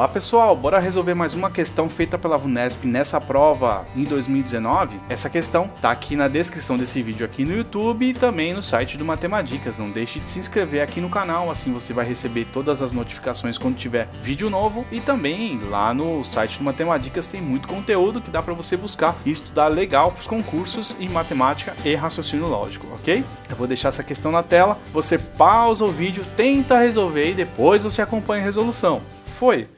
Olá pessoal, bora resolver mais uma questão feita pela Vunesp nessa prova em 2019? Essa questão tá aqui na descrição desse vídeo aqui no YouTube e também no site do Matemáticas. Não deixe de se inscrever aqui no canal, assim você vai receber todas as notificações quando tiver vídeo novo e também lá no site do Matemáticas tem muito conteúdo que dá para você buscar e estudar legal para os concursos em matemática e raciocínio lógico, ok? Eu vou deixar essa questão na tela, você pausa o vídeo, tenta resolver e depois você acompanha a resolução. Foi!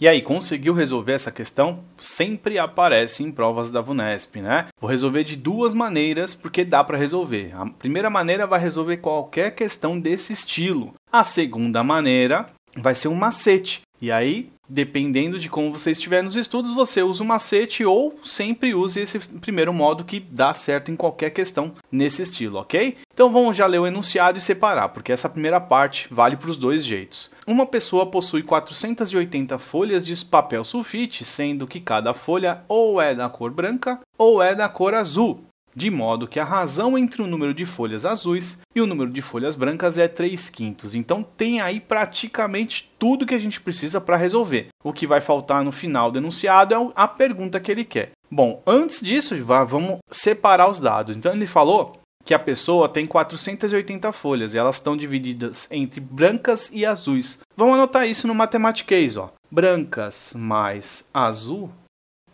E aí, conseguiu resolver essa questão? Sempre aparece em provas da VUNESP, né? Vou resolver de duas maneiras, porque dá para resolver. A primeira maneira vai resolver qualquer questão desse estilo. A segunda maneira vai ser um macete. E aí, Dependendo de como você estiver nos estudos, você usa o macete ou sempre use esse primeiro modo que dá certo em qualquer questão nesse estilo, ok? Então vamos já ler o enunciado e separar, porque essa primeira parte vale para os dois jeitos. Uma pessoa possui 480 folhas de papel sulfite, sendo que cada folha ou é da cor branca ou é da cor azul de modo que a razão entre o número de folhas azuis e o número de folhas brancas é 3 quintos. Então tem aí praticamente tudo que a gente precisa para resolver. O que vai faltar no final denunciado é a pergunta que ele quer. Bom, antes disso, vamos separar os dados. Então ele falou que a pessoa tem 480 folhas e elas estão divididas entre brancas e azuis. Vamos anotar isso no Mathematiquez, ó. Brancas mais azul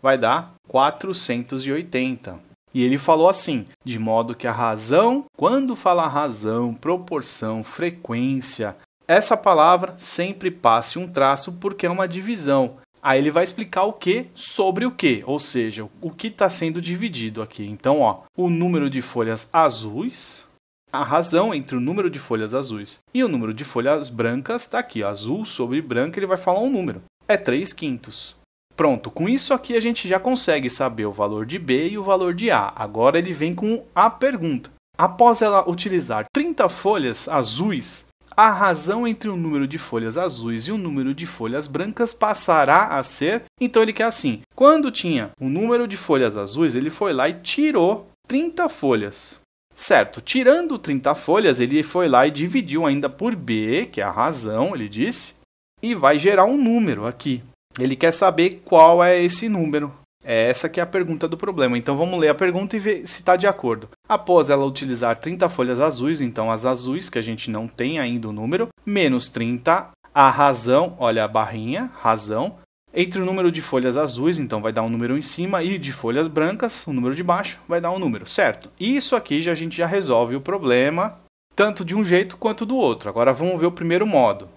vai dar 480 e ele falou assim: de modo que a razão, quando fala razão, proporção, frequência, essa palavra sempre passe um traço porque é uma divisão. Aí ele vai explicar o que sobre o que, ou seja, o que está sendo dividido aqui. Então, ó, o número de folhas azuis, a razão entre o número de folhas azuis e o número de folhas brancas está aqui. Ó, azul sobre branco, ele vai falar um número. É 3 quintos. Pronto, com isso aqui a gente já consegue saber o valor de B e o valor de A. Agora ele vem com a pergunta. Após ela utilizar 30 folhas azuis, a razão entre o número de folhas azuis e o número de folhas brancas passará a ser. Então ele quer assim: quando tinha o número de folhas azuis, ele foi lá e tirou 30 folhas. Certo, tirando 30 folhas, ele foi lá e dividiu ainda por B, que é a razão, ele disse, e vai gerar um número aqui. Ele quer saber qual é esse número. É essa que é a pergunta do problema. Então vamos ler a pergunta e ver se está de acordo. Após ela utilizar 30 folhas azuis, então as azuis, que a gente não tem ainda o número, menos 30, a razão, olha a barrinha, razão, entre o número de folhas azuis, então vai dar um número em cima, e de folhas brancas, o um número de baixo, vai dar um número, certo? Isso aqui já, a gente já resolve o problema, tanto de um jeito quanto do outro. Agora vamos ver o primeiro modo.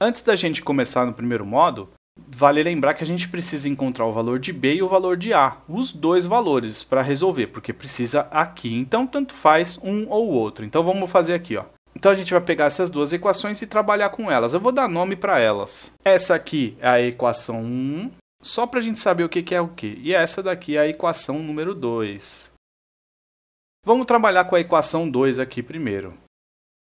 Antes da gente começar no primeiro modo, vale lembrar que a gente precisa encontrar o valor de B e o valor de A, os dois valores para resolver, porque precisa aqui. Então tanto faz um ou outro. Então vamos fazer aqui, ó. Então a gente vai pegar essas duas equações e trabalhar com elas. Eu vou dar nome para elas. Essa aqui é a equação 1, só para a gente saber o que é o que. E essa daqui é a equação número 2. Vamos trabalhar com a equação 2 aqui primeiro.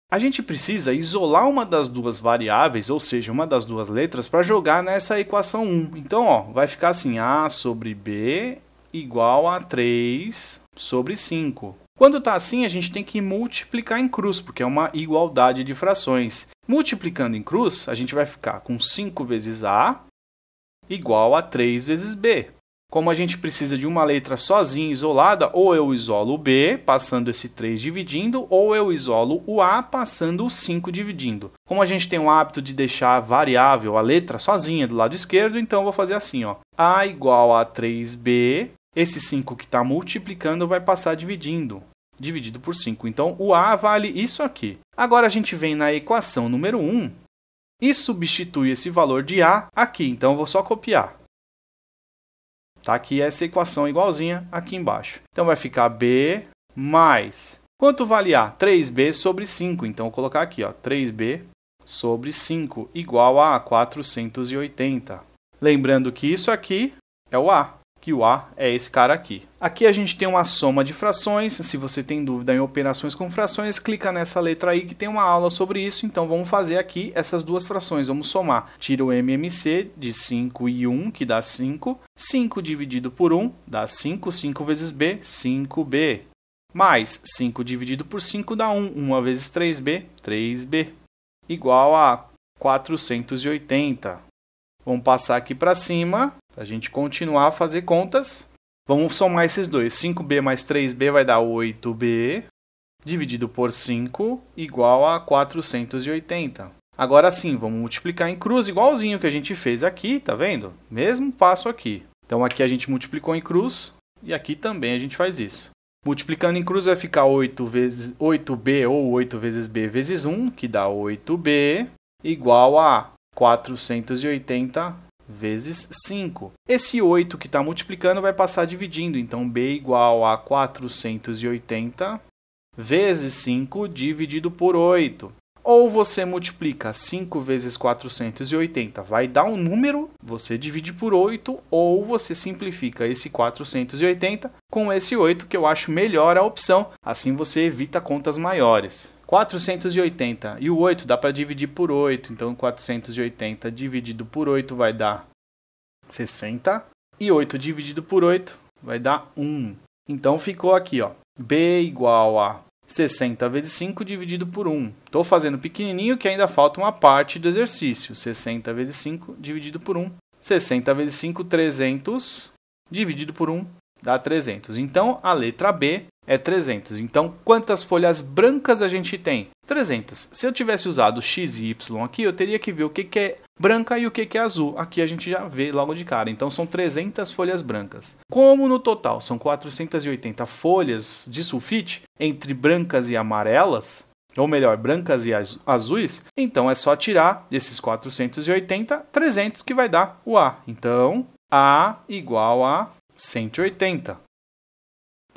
A gente precisa isolar uma das duas variáveis, ou seja, uma das duas letras, para jogar nessa equação 1. Então, ó, vai ficar assim, A sobre B igual a 3 sobre 5. Quando está assim, a gente tem que multiplicar em cruz, porque é uma igualdade de frações. Multiplicando em cruz, a gente vai ficar com 5 vezes A igual a 3 vezes B. Como a gente precisa de uma letra sozinha, isolada, ou eu isolo o B, passando esse 3 dividindo, ou eu isolo o A, passando o 5 dividindo. Como a gente tem o hábito de deixar a variável, a letra sozinha do lado esquerdo, então eu vou fazer assim, ó. A igual a 3B, esse 5 que está multiplicando vai passar dividindo, dividido por 5. Então, o A vale isso aqui. Agora a gente vem na equação número 1 e substitui esse valor de A aqui, então eu vou só copiar. Está Aqui essa equação igualzinha aqui embaixo. Então vai ficar B mais... Quanto vale A? 3B sobre 5. Então vou colocar aqui, ó, 3B sobre 5 igual a 480. Lembrando que isso aqui é o A que o A é esse cara aqui. Aqui a gente tem uma soma de frações, se você tem dúvida em operações com frações, clica nessa letra aí que tem uma aula sobre isso, então vamos fazer aqui essas duas frações, vamos somar. Tira o MMC de 5 e 1, que dá 5, 5 dividido por 1 dá 5, 5 vezes B, 5B. Mais 5 dividido por 5 dá 1, 1 vezes 3B, 3B. Igual a 480. Vamos passar aqui para cima, para a gente continuar a fazer contas, vamos somar esses dois. 5b mais 3b vai dar 8b, dividido por 5, igual a 480. Agora sim, vamos multiplicar em cruz, igualzinho que a gente fez aqui, tá vendo? Mesmo passo aqui. Então aqui a gente multiplicou em cruz e aqui também a gente faz isso. Multiplicando em cruz vai ficar 8 vezes 8b ou 8 vezes b vezes 1, que dá 8b, igual a 480 vezes 5. Esse 8 que está multiplicando vai passar dividindo, então B igual a 480 vezes 5 dividido por 8. Ou você multiplica 5 vezes 480, vai dar um número, você divide por 8, ou você simplifica esse 480 com esse 8, que eu acho melhor a opção, assim você evita contas maiores. 480 e o 8 dá para dividir por 8, então 480 dividido por 8 vai dar 60, e 8 dividido por 8 vai dar 1. Então ficou aqui, ó, b igual a 60 vezes 5 dividido por 1. Estou fazendo pequenininho que ainda falta uma parte do exercício. 60 vezes 5 dividido por 1. 60 vezes 5, 300. Dividido por 1 dá 300. Então, a letra B é 300. Então, quantas folhas brancas a gente tem? 300. Se eu tivesse usado x e y aqui, eu teria que ver o que, que é branca e o que é azul. Aqui a gente já vê logo de cara. Então são 300 folhas brancas. Como no total são 480 folhas de sulfite, entre brancas e amarelas, ou melhor, brancas e azuis, então é só tirar desses 480, 300 que vai dar o A. Então, A igual a 180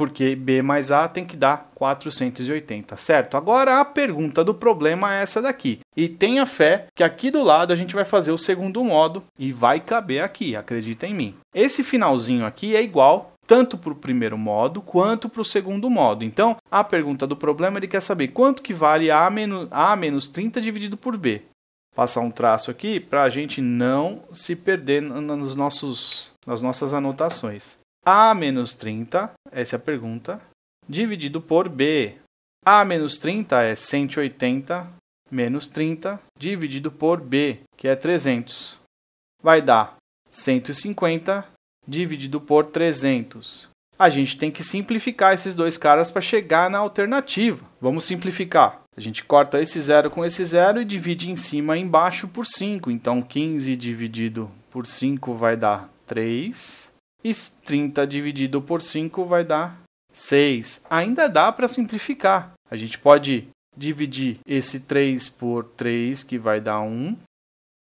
porque B mais A tem que dar 480, certo? Agora a pergunta do problema é essa daqui. E tenha fé que aqui do lado a gente vai fazer o segundo modo e vai caber aqui, acredita em mim. Esse finalzinho aqui é igual tanto para o primeiro modo quanto para o segundo modo. Então, a pergunta do problema ele quer saber quanto que vale A menos, a menos 30 dividido por B. Passar um traço aqui para a gente não se perder nos nossos, nas nossas anotações. A menos 30, essa é a pergunta, dividido por B. A menos 30 é 180 menos 30 dividido por B, que é 300. Vai dar 150 dividido por 300. A gente tem que simplificar esses dois caras para chegar na alternativa. Vamos simplificar. A gente corta esse zero com esse zero e divide em cima e embaixo por 5. Então, 15 dividido por 5 vai dar 3. E 30 dividido por 5 vai dar 6. Ainda dá para simplificar. A gente pode dividir esse 3 por 3, que vai dar 1,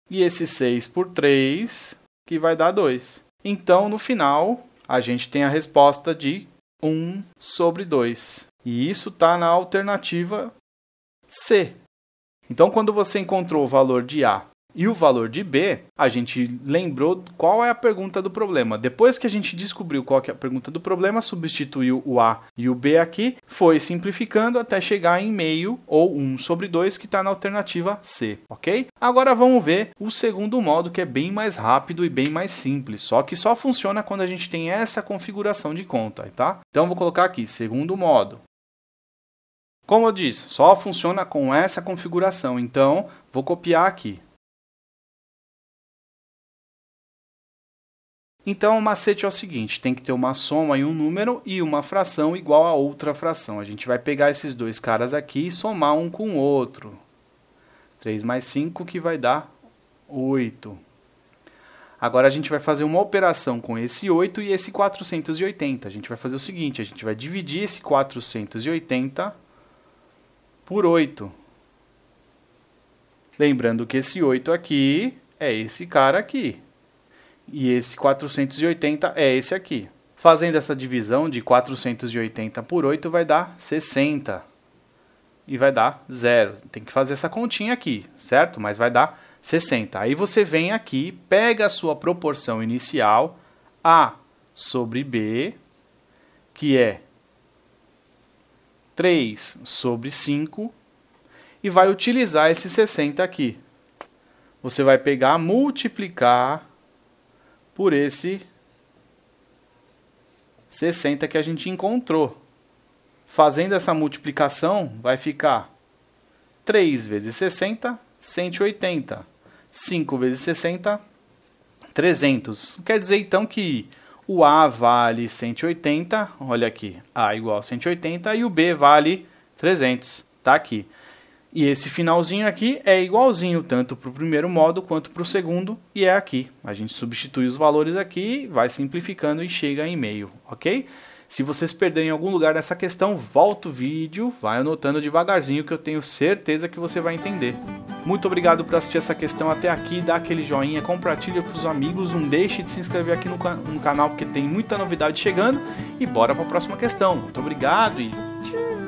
e esse 6 por 3, que vai dar 2. Então, no final, a gente tem a resposta de 1 sobre 2. E isso está na alternativa C. Então, quando você encontrou o valor de A e o valor de B, a gente lembrou qual é a pergunta do problema. Depois que a gente descobriu qual é a pergunta do problema, substituiu o A e o B aqui, foi simplificando até chegar em meio ou 1 sobre 2 que está na alternativa C, ok? Agora vamos ver o segundo modo que é bem mais rápido e bem mais simples, só que só funciona quando a gente tem essa configuração de conta, tá? Então vou colocar aqui, segundo modo. Como eu disse, só funciona com essa configuração, então vou copiar aqui. Então o macete é o seguinte, tem que ter uma soma e um número e uma fração igual a outra fração. A gente vai pegar esses dois caras aqui e somar um com o outro. 3 mais 5 que vai dar 8. Agora a gente vai fazer uma operação com esse 8 e esse 480. A gente vai fazer o seguinte, a gente vai dividir esse 480 por 8. Lembrando que esse 8 aqui é esse cara aqui. E esse 480 é esse aqui. Fazendo essa divisão de 480 por 8 vai dar 60. E vai dar zero. Tem que fazer essa continha aqui, certo? Mas vai dar 60. Aí você vem aqui, pega a sua proporção inicial, A sobre B, que é 3 sobre 5, e vai utilizar esse 60 aqui. Você vai pegar, multiplicar por esse 60 que a gente encontrou. Fazendo essa multiplicação, vai ficar 3 vezes 60, 180. 5 vezes 60, 300. Quer dizer, então, que o A vale 180, olha aqui, A igual a 180, e o B vale 300, Está aqui. E esse finalzinho aqui é igualzinho tanto para o primeiro modo quanto para o segundo, e é aqui. A gente substitui os valores aqui, vai simplificando e chega em meio, ok? Se vocês perderem algum lugar nessa questão, volta o vídeo, vai anotando devagarzinho que eu tenho certeza que você vai entender. Muito obrigado por assistir essa questão até aqui, dá aquele joinha, compartilha com os amigos, não deixe de se inscrever aqui no, no canal porque tem muita novidade chegando e bora para a próxima questão. Muito obrigado e tchau!